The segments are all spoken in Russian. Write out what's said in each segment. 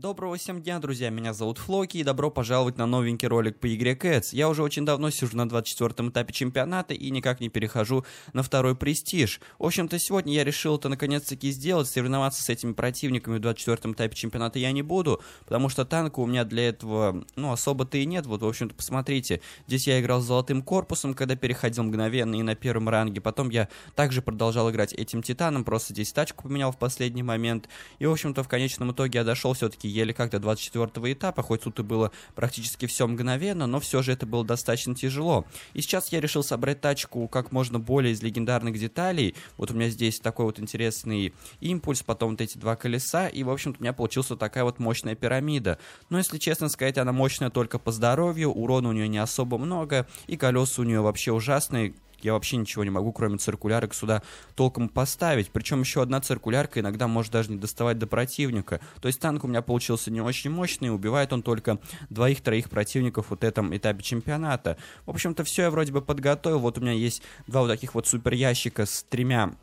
Доброго всем дня, друзья, меня зовут Флоки, и добро пожаловать на новенький ролик по игре Cats. Я уже очень давно сижу на 24-м этапе чемпионата и никак не перехожу на второй престиж. В общем-то, сегодня я решил это наконец-таки сделать, соревноваться с этими противниками в 24-м этапе чемпионата я не буду, потому что танка у меня для этого, ну, особо-то и нет. Вот, в общем-то, посмотрите, здесь я играл с золотым корпусом, когда переходил мгновенно и на первом ранге, потом я также продолжал играть этим титаном, просто здесь тачку поменял в последний момент, и, в общем-то, в конечном итоге я дошел все-таки еле как до 24 этапа, хоть тут и было практически все мгновенно, но все же это было достаточно тяжело. И сейчас я решил собрать тачку как можно более из легендарных деталей. Вот у меня здесь такой вот интересный импульс, потом вот эти два колеса, и, в общем-то, у меня получилась вот такая вот мощная пирамида. Но, если честно сказать, она мощная только по здоровью, урона у нее не особо много, и колеса у нее вообще ужасные, я вообще ничего не могу, кроме циркулярок, сюда толком поставить. Причем еще одна циркулярка иногда может даже не доставать до противника. То есть танк у меня получился не очень мощный, убивает он только двоих-троих противников вот этом этапе чемпионата. В общем-то, все я вроде бы подготовил. Вот у меня есть два вот таких вот супер ящика с тремя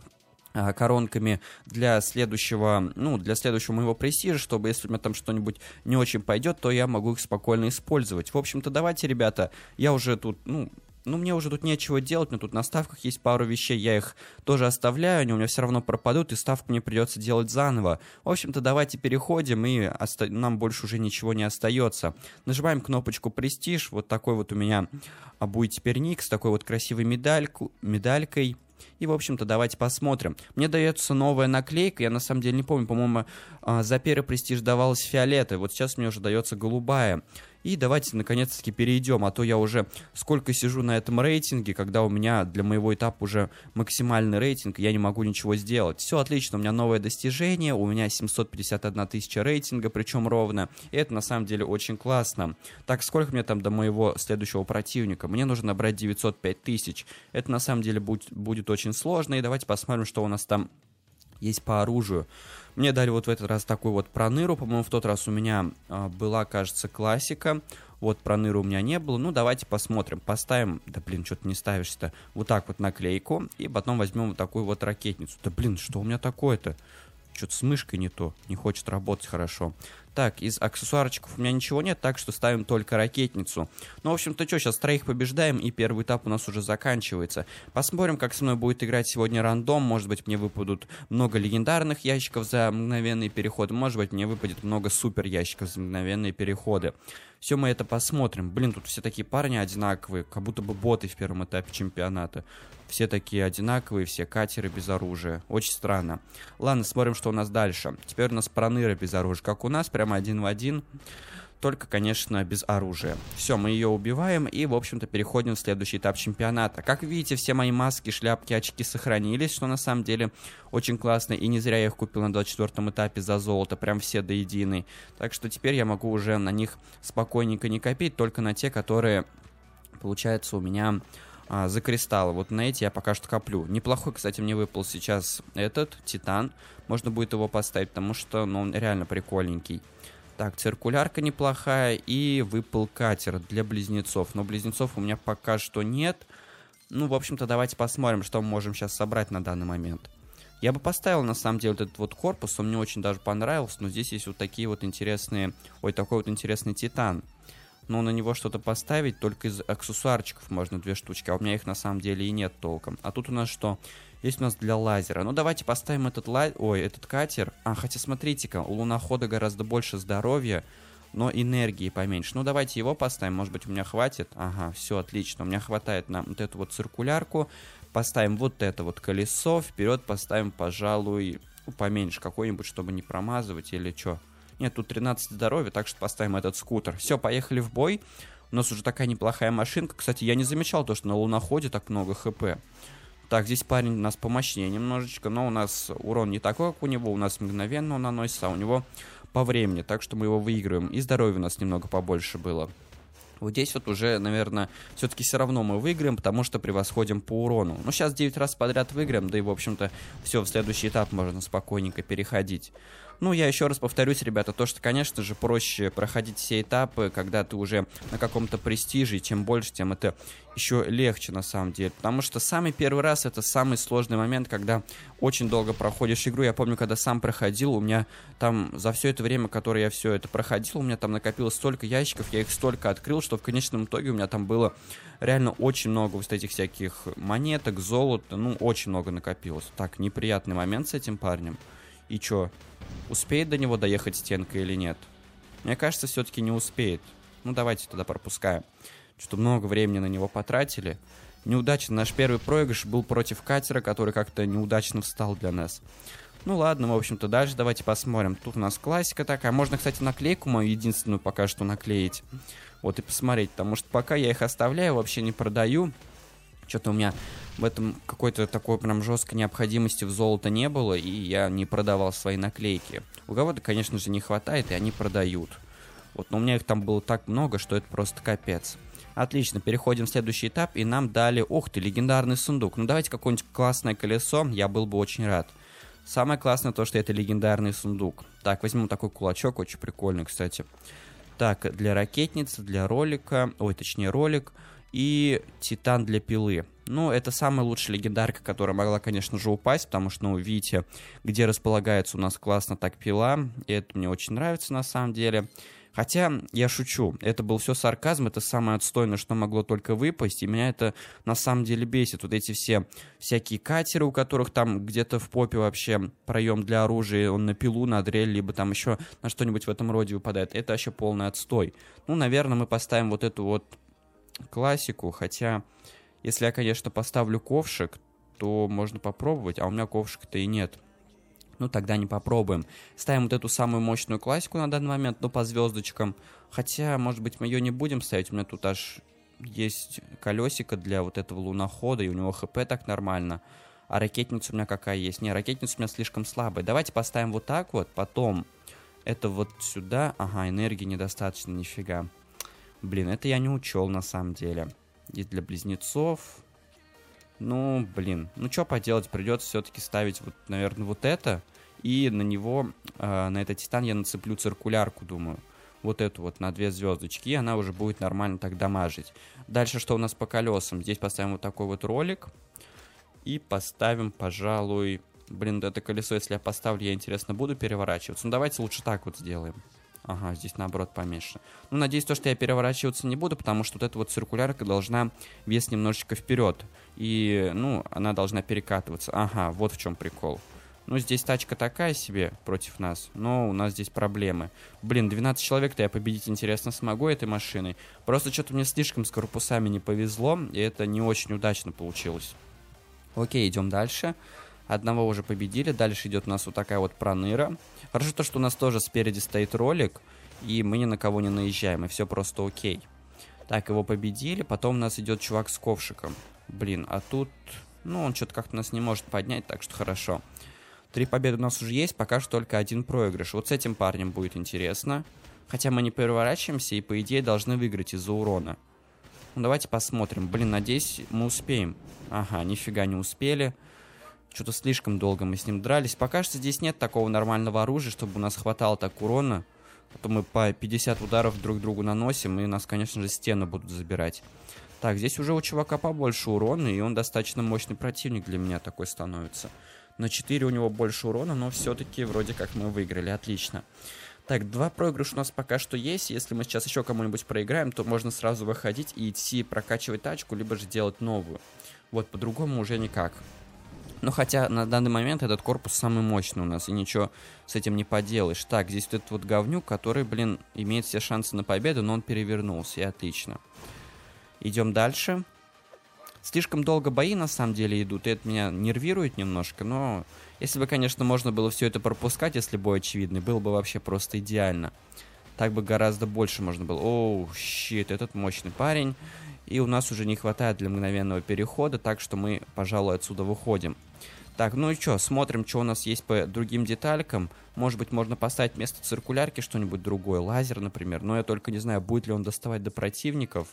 а, коронками для следующего, ну, для следующего моего престижа, чтобы если у меня там что-нибудь не очень пойдет, то я могу их спокойно использовать. В общем-то, давайте, ребята, я уже тут, ну, ну, мне уже тут нечего делать, но тут на ставках есть пару вещей, я их тоже оставляю, они у меня все равно пропадут, и ставку мне придется делать заново. В общем-то, давайте переходим, и оста- нам больше уже ничего не остается. Нажимаем кнопочку «Престиж», вот такой вот у меня а, будет теперь ник с такой вот красивой медальку, медалькой. И, в общем-то, давайте посмотрим. Мне дается новая наклейка, я на самом деле не помню, по-моему, а, за первый престиж давалась фиолетовая, вот сейчас мне уже дается голубая. И давайте, наконец-таки, перейдем, а то я уже сколько сижу на этом рейтинге, когда у меня для моего этапа уже максимальный рейтинг, я не могу ничего сделать. Все отлично, у меня новое достижение, у меня 751 тысяча рейтинга, причем ровно. И это, на самом деле, очень классно. Так, сколько мне там до моего следующего противника? Мне нужно набрать 905 тысяч. Это, на самом деле, будет, будет очень сложно, и давайте посмотрим, что у нас там есть по оружию. Мне дали вот в этот раз такую вот проныру. По-моему, в тот раз у меня э, была, кажется, классика. Вот проныру у меня не было. Ну, давайте посмотрим. Поставим, да блин, что ты не ставишь-то, вот так вот наклейку. И потом возьмем вот такую вот ракетницу. Да блин, что у меня такое-то? Что-то с мышкой не то, не хочет работать хорошо. Так, из аксессуарчиков у меня ничего нет, так что ставим только ракетницу. Ну, в общем-то, что, сейчас троих побеждаем, и первый этап у нас уже заканчивается. Посмотрим, как со мной будет играть сегодня рандом. Может быть, мне выпадут много легендарных ящиков за мгновенные переходы. Может быть, мне выпадет много супер ящиков за мгновенные переходы. Все, мы это посмотрим. Блин, тут все такие парни одинаковые, как будто бы боты в первом этапе чемпионата. Все такие одинаковые, все катеры без оружия. Очень странно. Ладно, смотрим, что у нас дальше. Теперь у нас проныра без оружия, как у нас, прямо один в один только, конечно, без оружия. Все, мы ее убиваем и, в общем-то, переходим в следующий этап чемпионата. Как видите, все мои маски, шляпки, очки сохранились, что на самом деле очень классно, и не зря я их купил на 24 этапе за золото, прям все до единой. Так что теперь я могу уже на них спокойненько не копить, только на те, которые, получается, у меня а, за кристаллы. Вот на эти я пока что коплю. Неплохой, кстати, мне выпал сейчас этот, Титан. Можно будет его поставить, потому что ну, он реально прикольненький. Так, циркулярка неплохая и выпал катер для близнецов. Но близнецов у меня пока что нет. Ну, в общем-то, давайте посмотрим, что мы можем сейчас собрать на данный момент. Я бы поставил, на самом деле, вот этот вот корпус, он мне очень даже понравился, но здесь есть вот такие вот интересные, ой, такой вот интересный титан но на него что-то поставить только из аксессуарчиков можно две штучки, а у меня их на самом деле и нет толком. А тут у нас что? Есть у нас для лазера. Ну, давайте поставим этот лай Ой, этот катер. А, хотя смотрите-ка, у лунохода гораздо больше здоровья, но энергии поменьше. Ну, давайте его поставим, может быть, у меня хватит. Ага, все, отлично. У меня хватает на вот эту вот циркулярку. Поставим вот это вот колесо. Вперед поставим, пожалуй, поменьше какой-нибудь, чтобы не промазывать или что. Нет, тут 13 здоровья, так что поставим этот скутер. Все, поехали в бой. У нас уже такая неплохая машинка. Кстати, я не замечал то, что на луноходе так много хп. Так, здесь парень у нас помощнее немножечко, но у нас урон не такой, как у него. У нас мгновенно он наносится, а у него по времени. Так что мы его выигрываем. И здоровье у нас немного побольше было. Вот здесь вот уже, наверное, все-таки все равно мы выиграем, потому что превосходим по урону. Ну, сейчас 9 раз подряд выиграем, да и, в общем-то, все, в следующий этап можно спокойненько переходить. Ну, я еще раз повторюсь, ребята, то, что, конечно же, проще проходить все этапы, когда ты уже на каком-то престиже, и чем больше, тем это еще легче на самом деле. Потому что самый первый раз это самый сложный момент, когда очень долго проходишь игру. Я помню, когда сам проходил, у меня там за все это время, которое я все это проходил, у меня там накопилось столько ящиков, я их столько открыл, что в конечном итоге у меня там было реально очень много вот этих всяких монеток, золота, ну, очень много накопилось. Так, неприятный момент с этим парнем. И чё? Успеет до него доехать стенка или нет? Мне кажется, все-таки не успеет. Ну, давайте тогда пропускаем. Что-то много времени на него потратили. Неудачно. Наш первый проигрыш был против катера, который как-то неудачно встал для нас. Ну ладно, в общем-то, дальше давайте посмотрим. Тут у нас классика такая. Можно, кстати, наклейку мою единственную пока что наклеить. Вот и посмотреть, потому что пока я их оставляю, вообще не продаю. Что-то у меня в этом какой-то такой прям жесткой необходимости в золото не было, и я не продавал свои наклейки. У кого-то, конечно же, не хватает, и они продают. Вот, но у меня их там было так много, что это просто капец. Отлично, переходим в следующий этап, и нам дали, ух ты, легендарный сундук. Ну давайте какое-нибудь классное колесо, я был бы очень рад. Самое классное то, что это легендарный сундук. Так, возьмем такой кулачок, очень прикольный, кстати. Так, для ракетницы, для ролика, ой, точнее ролик, и титан для пилы. Ну, это самая лучшая легендарка, которая могла, конечно же, упасть, потому что, ну, видите, где располагается у нас классно так пила, и это мне очень нравится на самом деле. Хотя я шучу, это был все сарказм, это самое отстойное, что могло только выпасть, и меня это на самом деле бесит. Вот эти все всякие катеры, у которых там где-то в попе вообще проем для оружия, он на пилу, на дрель, либо там еще на что-нибудь в этом роде выпадает. Это вообще полный отстой. Ну, наверное, мы поставим вот эту вот классику, хотя если я, конечно, поставлю ковшик, то можно попробовать, а у меня ковшика-то и нет. Ну, тогда не попробуем. Ставим вот эту самую мощную классику на данный момент, но ну, по звездочкам. Хотя, может быть, мы ее не будем ставить. У меня тут аж есть колесико для вот этого лунохода, и у него хп так нормально. А ракетница у меня какая есть? Не, ракетница у меня слишком слабая. Давайте поставим вот так вот, потом это вот сюда. Ага, энергии недостаточно, нифига. Блин, это я не учел на самом деле и для близнецов. Ну, блин, ну что поделать, придется все-таки ставить, вот, наверное, вот это. И на него, э, на этот титан я нацеплю циркулярку, думаю. Вот эту вот на две звездочки, и она уже будет нормально так дамажить. Дальше что у нас по колесам? Здесь поставим вот такой вот ролик. И поставим, пожалуй... Блин, это колесо, если я поставлю, я, интересно, буду переворачиваться. Ну, давайте лучше так вот сделаем. Ага, здесь наоборот поменьше. Ну, надеюсь, то, что я переворачиваться не буду, потому что вот эта вот циркулярка должна вес немножечко вперед. И, ну, она должна перекатываться. Ага, вот в чем прикол. Ну, здесь тачка такая себе против нас, но у нас здесь проблемы. Блин, 12 человек-то я победить, интересно, смогу этой машиной. Просто что-то мне слишком с корпусами не повезло, и это не очень удачно получилось. Окей, идем дальше. Дальше. Одного уже победили. Дальше идет у нас вот такая вот проныра. Хорошо то, что у нас тоже спереди стоит ролик, и мы ни на кого не наезжаем, и все просто окей. Так, его победили. Потом у нас идет чувак с ковшиком. Блин, а тут... Ну, он что-то как-то нас не может поднять, так что хорошо. Три победы у нас уже есть, пока что только один проигрыш. Вот с этим парнем будет интересно. Хотя мы не переворачиваемся и, по идее, должны выиграть из-за урона. Ну, давайте посмотрим. Блин, надеюсь, мы успеем. Ага, нифига не успели. Что-то слишком долго мы с ним дрались. Пока что здесь нет такого нормального оружия, чтобы у нас хватало так урона. Потом а мы по 50 ударов друг другу наносим, и нас, конечно же, стены будут забирать. Так, здесь уже у чувака побольше урона, и он достаточно мощный противник для меня такой становится. На 4 у него больше урона, но все-таки вроде как мы выиграли, отлично. Так, два проигрыша у нас пока что есть. Если мы сейчас еще кому-нибудь проиграем, то можно сразу выходить и идти прокачивать тачку, либо же делать новую. Вот, по-другому уже никак. Но ну, хотя на данный момент этот корпус самый мощный у нас, и ничего с этим не поделаешь. Так, здесь вот этот вот говнюк, который, блин, имеет все шансы на победу, но он перевернулся, и отлично. Идем дальше. Слишком долго бои на самом деле идут, и это меня нервирует немножко, но если бы, конечно, можно было все это пропускать, если бой очевидный, было бы вообще просто идеально. Так бы гораздо больше можно было. Оу, щит, этот мощный парень и у нас уже не хватает для мгновенного перехода, так что мы, пожалуй, отсюда выходим. Так, ну и что, смотрим, что у нас есть по другим деталькам. Может быть, можно поставить вместо циркулярки что-нибудь другое, лазер, например. Но я только не знаю, будет ли он доставать до противников.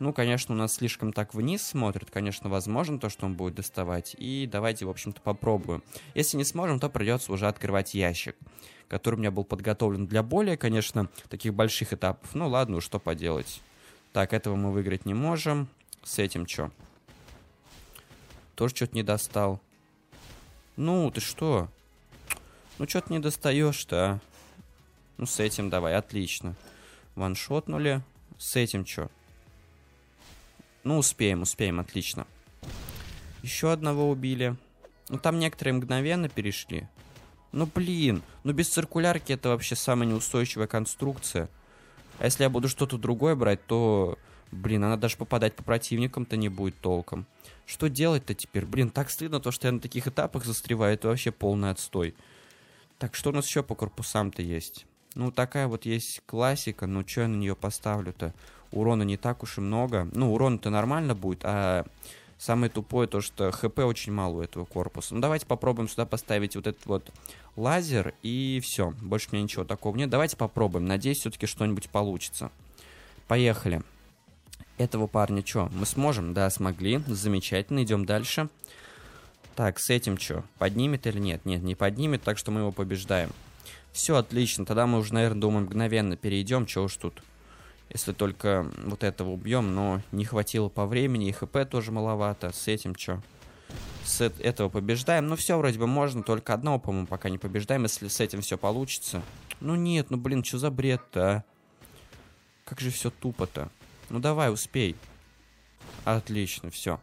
Ну, конечно, у нас слишком так вниз смотрит, конечно, возможно то, что он будет доставать. И давайте, в общем-то, попробуем. Если не сможем, то придется уже открывать ящик, который у меня был подготовлен для более, конечно, таких больших этапов. Ну ладно, что поделать. Так, этого мы выиграть не можем. С этим что? Тоже что-то не достал. Ну, ты что? Ну, что-то не достаешь-то, а? Ну, с этим давай, отлично. Ваншотнули. С этим что? Ну, успеем, успеем, отлично. Еще одного убили. Ну, там некоторые мгновенно перешли. Ну, блин, ну без циркулярки это вообще самая неустойчивая конструкция. А если я буду что-то другое брать, то, блин, она даже попадать по противникам-то не будет толком. Что делать-то теперь? Блин, так стыдно, то, что я на таких этапах застреваю, это вообще полный отстой. Так, что у нас еще по корпусам-то есть? Ну, такая вот есть классика, но ну, что я на нее поставлю-то? Урона не так уж и много. Ну, урон-то нормально будет, а самое тупое то, что хп очень мало у этого корпуса. Ну, давайте попробуем сюда поставить вот этот вот лазер, и все. Больше у меня ничего такого нет. Давайте попробуем. Надеюсь, все-таки что-нибудь получится. Поехали. Этого парня что? Мы сможем? Да, смогли. Замечательно, идем дальше. Так, с этим что? Поднимет или нет? Нет, не поднимет, так что мы его побеждаем. Все, отлично. Тогда мы уже, наверное, думаю, мгновенно перейдем. Чего уж тут? Если только вот этого убьем, но не хватило по времени, и хп тоже маловато. С этим что? с этого побеждаем. Ну все, вроде бы можно, только одного, по-моему, пока не побеждаем, если с этим все получится. Ну нет, ну блин, что за бред-то, а? Как же все тупо-то. Ну давай, успей. Отлично, все.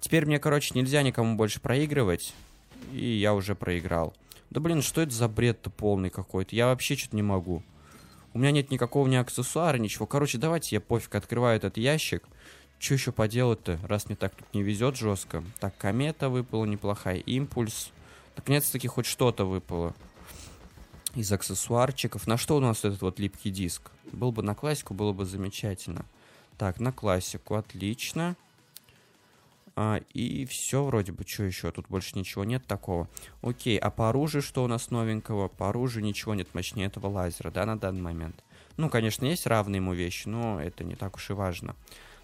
Теперь мне, короче, нельзя никому больше проигрывать. И я уже проиграл. Да блин, что это за бред-то полный какой-то? Я вообще что-то не могу. У меня нет никакого ни аксессуара, ничего. Короче, давайте я пофиг открываю этот ящик. Что еще поделать-то, раз мне так тут не везет жестко? Так, комета выпала неплохая, импульс. Наконец-таки хоть что-то выпало. Из аксессуарчиков. На что у нас этот вот липкий диск? Был бы на классику, было бы замечательно. Так, на классику, отлично. А, и все вроде бы, что еще? Тут больше ничего нет такого. Окей, а по оружию что у нас новенького? По оружию ничего нет мощнее этого лазера, да, на данный момент? Ну, конечно, есть равные ему вещи, но это не так уж и важно.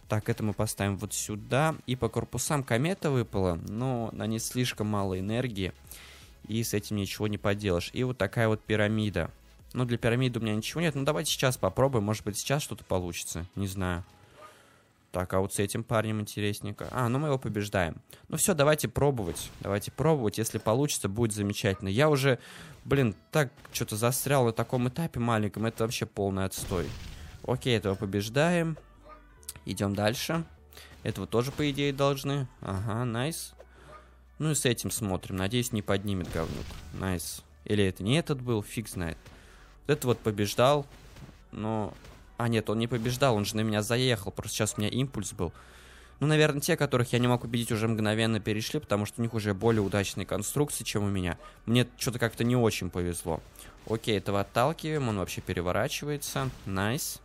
Так, это мы поставим вот сюда. И по корпусам комета выпала, но на ней слишком мало энергии. И с этим ничего не поделаешь. И вот такая вот пирамида. Ну, для пирамиды у меня ничего нет. Ну, давайте сейчас попробуем. Может быть, сейчас что-то получится. Не знаю. Так, а вот с этим парнем интересненько. А, ну мы его побеждаем. Ну все, давайте пробовать. Давайте пробовать. Если получится, будет замечательно. Я уже, блин, так что-то застрял на таком этапе маленьком. Это вообще полный отстой. Окей, этого побеждаем. Идем дальше. Этого тоже, по идее, должны. Ага, найс. Ну и с этим смотрим. Надеюсь, не поднимет говнюк. Найс. Или это не этот был, фиг знает. Вот это вот побеждал, но... А, нет, он не побеждал, он же на меня заехал. Просто сейчас у меня импульс был. Ну, наверное, те, которых я не мог убедить, уже мгновенно перешли, потому что у них уже более удачные конструкции, чем у меня. Мне что-то как-то не очень повезло. Окей, этого отталкиваем, он вообще переворачивается. Найс. Nice.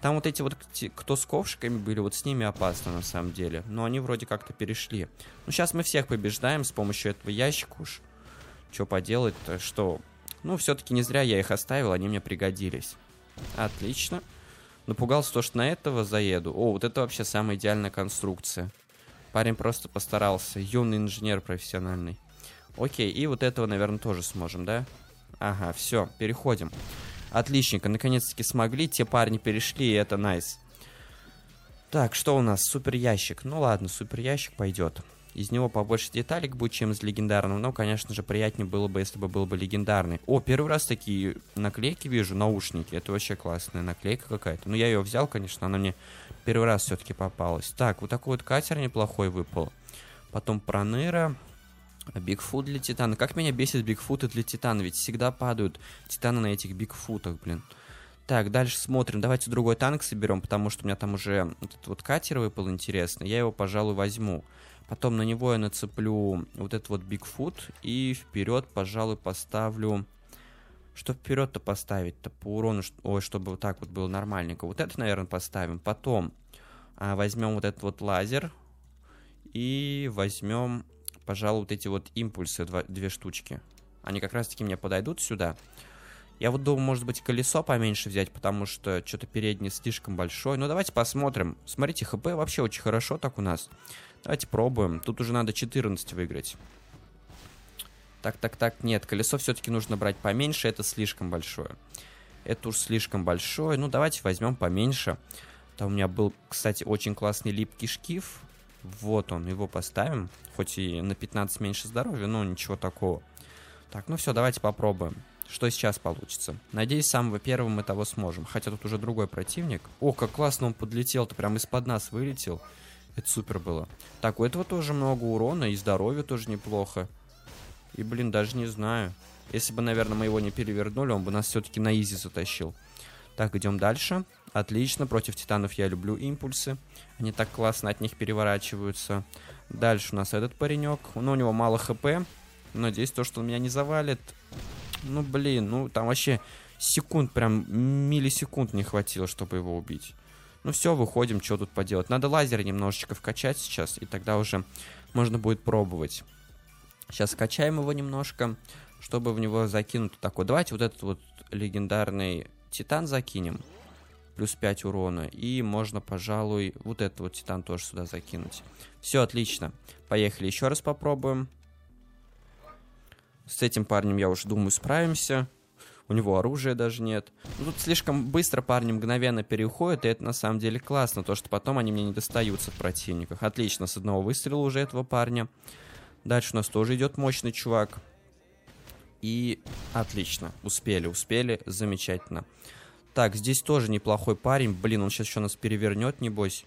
Там вот эти вот, кто с ковшиками были, вот с ними опасно на самом деле. Но они вроде как-то перешли. Ну, сейчас мы всех побеждаем с помощью этого ящика уж. Что поделать-то, что... Ну, все-таки не зря я их оставил, они мне пригодились. Отлично. Напугался то, что на этого заеду. О, вот это вообще самая идеальная конструкция. Парень просто постарался. Юный инженер профессиональный. Окей, и вот этого, наверное, тоже сможем, да? Ага, все, переходим. Переходим. Отличненько, наконец-таки смогли, те парни перешли, и это найс. Так, что у нас? Супер ящик. Ну ладно, супер ящик пойдет. Из него побольше деталек будет, чем из легендарного. Но, конечно же, приятнее было бы, если бы был бы легендарный. О, первый раз такие наклейки вижу, наушники. Это вообще классная наклейка какая-то. Ну, я ее взял, конечно, она мне первый раз все-таки попалась. Так, вот такой вот катер неплохой выпал. Потом проныра. А Бигфут для Титана. Как меня бесит Бигфуты для Титана, ведь всегда падают Титаны на этих Бигфутах, блин. Так, дальше смотрим. Давайте другой танк соберем, потому что у меня там уже этот вот катер выпал интересный, Я его, пожалуй, возьму. Потом на него я нацеплю вот этот вот Бигфут. И вперед, пожалуй, поставлю... Что вперед-то поставить-то по урону? Ой, чтобы вот так вот было нормальненько. Вот это, наверное, поставим. Потом а, возьмем вот этот вот лазер. И возьмем пожалуй, вот эти вот импульсы, два, две штучки. Они как раз-таки мне подойдут сюда. Я вот думаю, может быть, колесо поменьше взять, потому что что-то переднее слишком большое. Но ну, давайте посмотрим. Смотрите, хп вообще очень хорошо так у нас. Давайте пробуем. Тут уже надо 14 выиграть. Так, так, так, нет, колесо все-таки нужно брать поменьше, это слишком большое. Это уж слишком большое, ну давайте возьмем поменьше. Там у меня был, кстати, очень классный липкий шкив. Вот он, его поставим. Хоть и на 15 меньше здоровья, но ничего такого. Так, ну все, давайте попробуем. Что сейчас получится? Надеюсь, самого первого мы того сможем. Хотя тут уже другой противник. О, как классно он подлетел-то, прям из-под нас вылетел. Это супер было. Так, у этого тоже много урона, и здоровье тоже неплохо. И, блин, даже не знаю. Если бы, наверное, мы его не перевернули, он бы нас все-таки на изи затащил. Так, идем дальше. Отлично, против титанов я люблю импульсы. Они так классно от них переворачиваются. Дальше у нас этот паренек. Ну, у него мало хп. Надеюсь, то, что он меня не завалит. Ну, блин, ну там вообще секунд, прям миллисекунд не хватило, чтобы его убить. Ну все, выходим, что тут поделать. Надо лазеры немножечко вкачать сейчас, и тогда уже можно будет пробовать. Сейчас скачаем его немножко, чтобы в него закинуть такой. Давайте вот этот вот легендарный титан закинем плюс 5 урона. И можно, пожалуй, вот этот вот титан тоже сюда закинуть. Все, отлично. Поехали еще раз попробуем. С этим парнем, я уже думаю, справимся. У него оружия даже нет. Ну, тут слишком быстро парни мгновенно переходят, и это на самом деле классно, то что потом они мне не достаются в противниках. Отлично, с одного выстрела уже этого парня. Дальше у нас тоже идет мощный чувак. И отлично, успели, успели, замечательно. Так, здесь тоже неплохой парень. Блин, он сейчас еще нас перевернет, небось.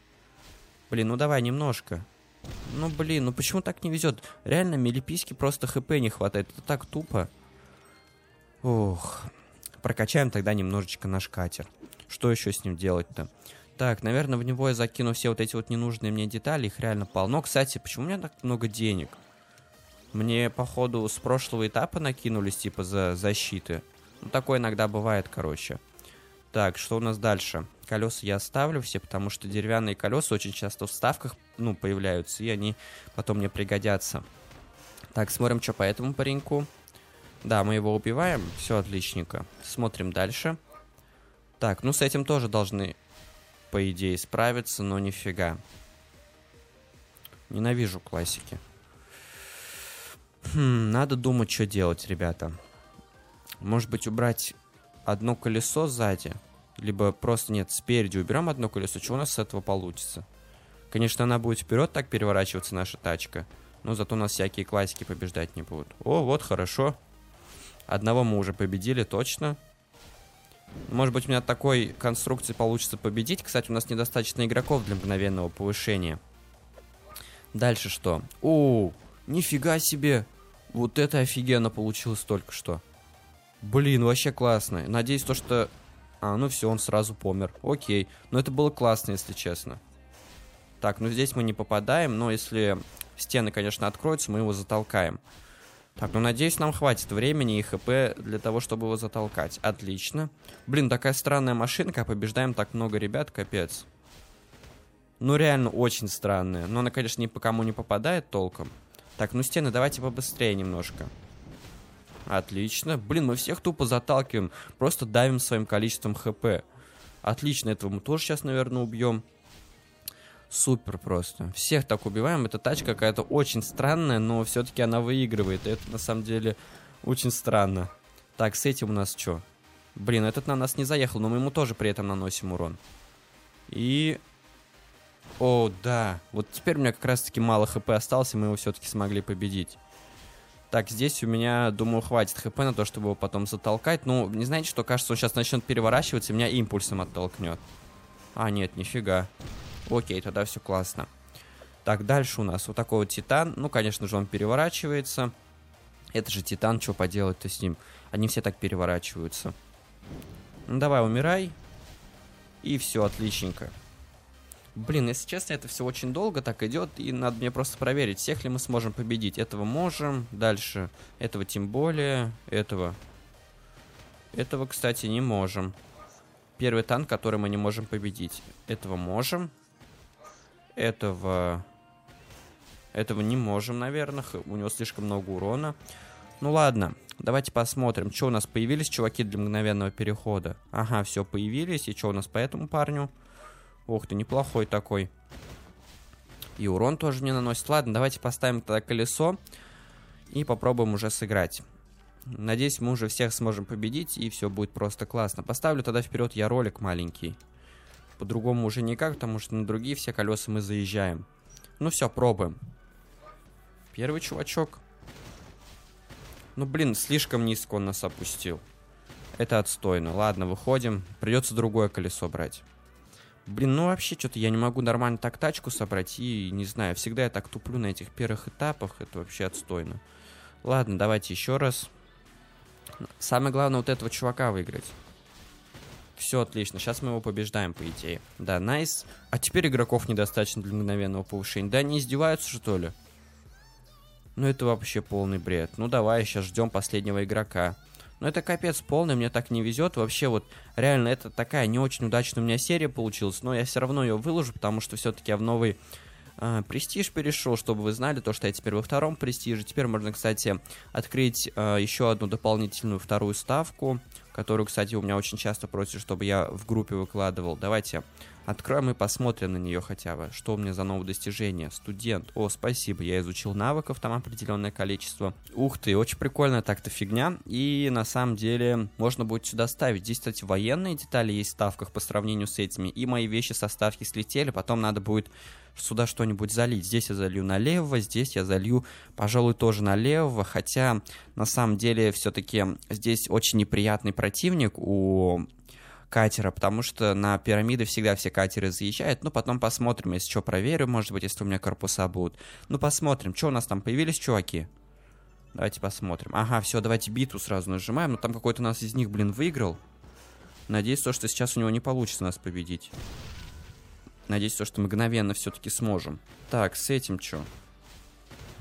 Блин, ну давай немножко. Ну, блин, ну почему так не везет? Реально, Мелиписки просто хп не хватает. Это так тупо. Ох. Прокачаем тогда немножечко наш катер. Что еще с ним делать-то? Так, наверное, в него я закину все вот эти вот ненужные мне детали. Их реально полно. Кстати, почему у меня так много денег? Мне, походу, с прошлого этапа накинулись, типа, за защиты. Ну, такое иногда бывает, короче. Так, что у нас дальше? Колеса я оставлю все, потому что деревянные колеса очень часто в ставках ну, появляются, и они потом мне пригодятся. Так, смотрим, что по этому пареньку. Да, мы его убиваем. Все отличненько. Смотрим дальше. Так, ну с этим тоже должны, по идее, справиться, но нифига. Ненавижу классики. Хм, надо думать, что делать, ребята. Может быть, убрать одно колесо сзади, либо просто нет, спереди уберем одно колесо, что у нас с этого получится? Конечно, она будет вперед так переворачиваться, наша тачка, но зато у нас всякие классики побеждать не будут. О, вот хорошо. Одного мы уже победили, точно. Может быть, у меня такой конструкции получится победить. Кстати, у нас недостаточно игроков для мгновенного повышения. Дальше что? О, нифига себе! Вот это офигенно получилось только что. Блин, вообще классно. Надеюсь, то, что... А, ну все, он сразу помер. Окей. Но это было классно, если честно. Так, ну здесь мы не попадаем, но если стены, конечно, откроются, мы его затолкаем. Так, ну надеюсь, нам хватит времени и хп для того, чтобы его затолкать. Отлично. Блин, такая странная машинка, а побеждаем так много ребят, капец. Ну реально очень странная. Но она, конечно, ни по кому не попадает толком. Так, ну стены давайте побыстрее немножко. Отлично. Блин, мы всех тупо заталкиваем, просто давим своим количеством хп. Отлично, этого мы тоже сейчас, наверное, убьем. Супер просто. Всех так убиваем. Эта тачка какая-то очень странная, но все-таки она выигрывает. Это на самом деле очень странно. Так, с этим у нас что? Блин, этот на нас не заехал, но мы ему тоже при этом наносим урон. И... О, да. Вот теперь у меня как раз-таки мало хп осталось, и мы его все-таки смогли победить. Так, здесь у меня, думаю, хватит хп на то, чтобы его потом затолкать. Ну, не знаете, что кажется, он сейчас начнет переворачиваться, и меня импульсом оттолкнет. А, нет, нифига. Окей, тогда все классно. Так, дальше у нас вот такой вот титан. Ну, конечно же, он переворачивается. Это же титан, что поделать-то с ним? Они все так переворачиваются. Ну, давай, умирай. И все, отличненько. Блин, если честно, это все очень долго так идет, и надо мне просто проверить, всех ли мы сможем победить. Этого можем, дальше. Этого тем более, этого. Этого, кстати, не можем. Первый танк, который мы не можем победить. Этого можем. Этого... Этого не можем, наверное. У него слишком много урона. Ну ладно, давайте посмотрим, что у нас появились чуваки для мгновенного перехода. Ага, все, появились. И что у нас по этому парню? Ух ты, неплохой такой. И урон тоже не наносит. Ладно, давайте поставим тогда колесо и попробуем уже сыграть. Надеюсь, мы уже всех сможем победить, и все будет просто классно. Поставлю тогда вперед я ролик маленький. По-другому уже никак, потому что на другие все колеса мы заезжаем. Ну все, пробуем. Первый чувачок. Ну блин, слишком низко он нас опустил. Это отстойно. Ладно, выходим. Придется другое колесо брать. Блин, ну вообще что-то я не могу нормально так тачку собрать. И не знаю, всегда я так туплю на этих первых этапах. Это вообще отстойно. Ладно, давайте еще раз. Самое главное вот этого чувака выиграть. Все отлично, сейчас мы его побеждаем, по идее. Да, найс. А теперь игроков недостаточно для мгновенного повышения. Да они издеваются, что ли? Ну это вообще полный бред. Ну давай, сейчас ждем последнего игрока. Но ну, это капец полный, мне так не везет. Вообще вот реально это такая не очень удачная у меня серия получилась, но я все равно ее выложу, потому что все-таки я в новый э, престиж перешел, чтобы вы знали то, что я теперь во втором престиже. Теперь можно, кстати, открыть э, а, еще одну дополнительную вторую ставку которую, кстати, у меня очень часто просят, чтобы я в группе выкладывал. Давайте откроем и посмотрим на нее хотя бы. Что у меня за новое достижение? Студент. О, спасибо, я изучил навыков, там определенное количество. Ух ты, очень прикольная так-то фигня. И на самом деле можно будет сюда ставить. Здесь, кстати, военные детали есть в ставках по сравнению с этими. И мои вещи со ставки слетели, потом надо будет сюда что-нибудь залить. Здесь я залью налево, здесь я залью, пожалуй, тоже налево, хотя на самом деле все-таки здесь очень неприятный противник у катера, потому что на пирамиды всегда все катеры заезжают. Ну, потом посмотрим, если что, проверю, может быть, если у меня корпуса будут. Ну, посмотрим, что у нас там появились чуваки. Давайте посмотрим. Ага, все, давайте биту сразу нажимаем. Ну, там какой-то у нас из них, блин, выиграл. Надеюсь, то, что сейчас у него не получится нас победить. Надеюсь, то, что мгновенно все-таки сможем. Так, с этим что?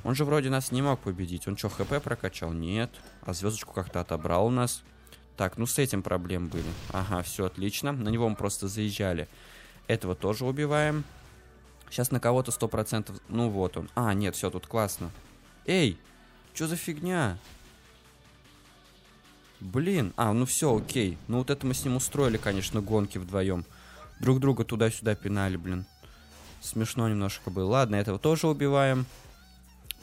Он же вроде нас не мог победить. Он что, хп прокачал? Нет. А звездочку как-то отобрал у нас. Так, ну с этим проблем были. Ага, все отлично. На него мы просто заезжали. Этого тоже убиваем. Сейчас на кого-то 100%... Ну вот он. А, нет, все, тут классно. Эй, что за фигня? Блин, а, ну все, окей. Ну вот это мы с ним устроили, конечно, гонки вдвоем. Друг друга туда-сюда пинали, блин. Смешно немножко было. Ладно, этого тоже убиваем.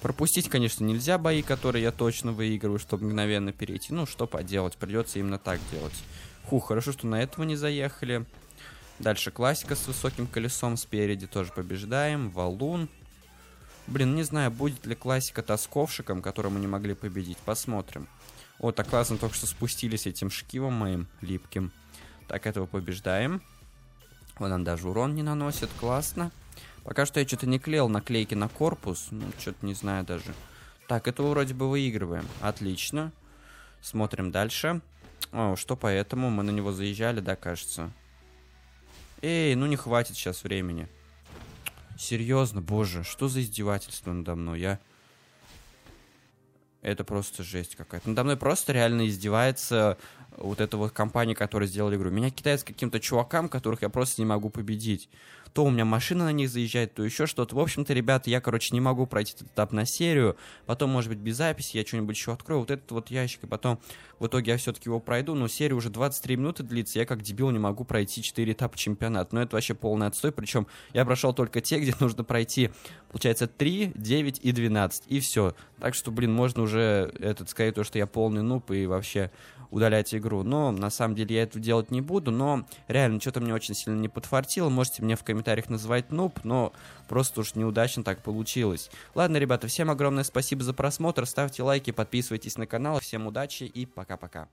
Пропустить, конечно, нельзя бои, которые я точно выигрываю, чтобы мгновенно перейти. Ну, что поделать, придется именно так делать. Фух, хорошо, что на этого не заехали. Дальше классика с высоким колесом спереди тоже побеждаем. Валун. Блин, не знаю, будет ли классика тосковшиком, который мы не могли победить. Посмотрим. О, так классно, только что спустились этим шкивом моим липким. Так, этого побеждаем. Вон он даже урон не наносит, классно. Пока что я что-то не клеил наклейки на корпус, ну, что-то не знаю даже. Так, это вроде бы выигрываем, отлично. Смотрим дальше. О, что поэтому? Мы на него заезжали, да, кажется. Эй, ну не хватит сейчас времени. Серьезно, боже, что за издевательство надо мной? Я... Это просто жесть какая-то. Надо мной просто реально издевается вот этого компании, которые сделали игру. Меня кидает с каким-то чувакам, которых я просто не могу победить. То у меня машина на них заезжает, то еще что-то. В общем-то, ребята, я, короче, не могу пройти этот этап на серию. Потом, может быть, без записи я что-нибудь еще открою. Вот этот вот ящик, и потом в итоге я все-таки его пройду. Но серия уже 23 минуты длится, я как дебил не могу пройти 4 этапа чемпионата. Но это вообще полный отстой. Причем я прошел только те, где нужно пройти, получается, 3, 9 и 12. И все. Так что, блин, можно уже этот сказать то, что я полный нуб и вообще удалять игру. Но на самом деле я этого делать не буду, но реально что-то мне очень сильно не подфартило. Можете мне в комментариях называть нуб, но просто уж неудачно так получилось. Ладно, ребята, всем огромное спасибо за просмотр, ставьте лайки, подписывайтесь на канал. Всем удачи и пока-пока.